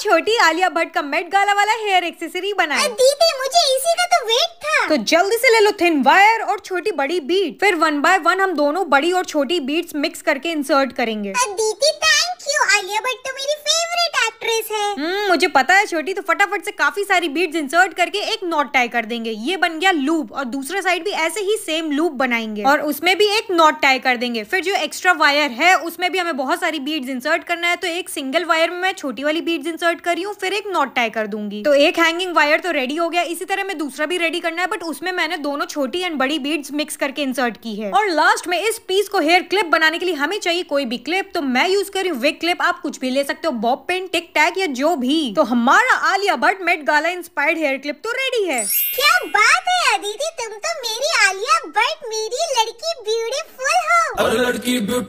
छोटी आलिया भट्ट का Met Gala वाला हेयर एक्सेसरी बनाए दीदी मुझे इसी का तो वेट था तो जल्दी से ले लो थिन वायर और छोटी बड़ी बीट फिर वन बाय वन हम दोनों बड़ी और छोटी बीट्स मिक्स करके इंसर्ट करेंगे दीदी मुझे पता है छोटी तो फटाफट से काफी सारी बीट्स इंसर्ट करके एक नॉट टाई कर देंगे ये बन गया लूप और दूसरा साइड भी ऐसे ही सेम लूप बनाएंगे और उसमें भी एक नॉट टाई कर देंगे फिर जो एक्स्ट्रा वायर है उसमें भी हमें बहुत सारी बीड्स इंसर्ट करना है तो एक सिंगल वायर में मैं छोटी वाली बीट इंसर्ट करी हूँ फिर एक नॉट टाई कर दूंगी तो एक हैंगिंग वायर तो रेडी हो गया इसी तरह में दूसरा भी रेडी करना है बट उसमें मैंने दोनों छोटी एंड बड़ी बीड्स मिक्स करके इंसर्ट की है और लास्ट में इस पीस को हेयर क्लिप बनाने के लिए हमें चाहिए कोई भी क्लिप तो मैं यूज करी विक क्लिप आप कुछ भी ले सकते हो बॉब पेन टिक टैक या जो भी दी तो हमारा Alia Bhatt Met Gala inspired hair clip तो रेडी है क्या बात है अदिति तुम तो मेरी आलिया भट्ट मेरी लड़की ब्यूटीफुल हो लड़की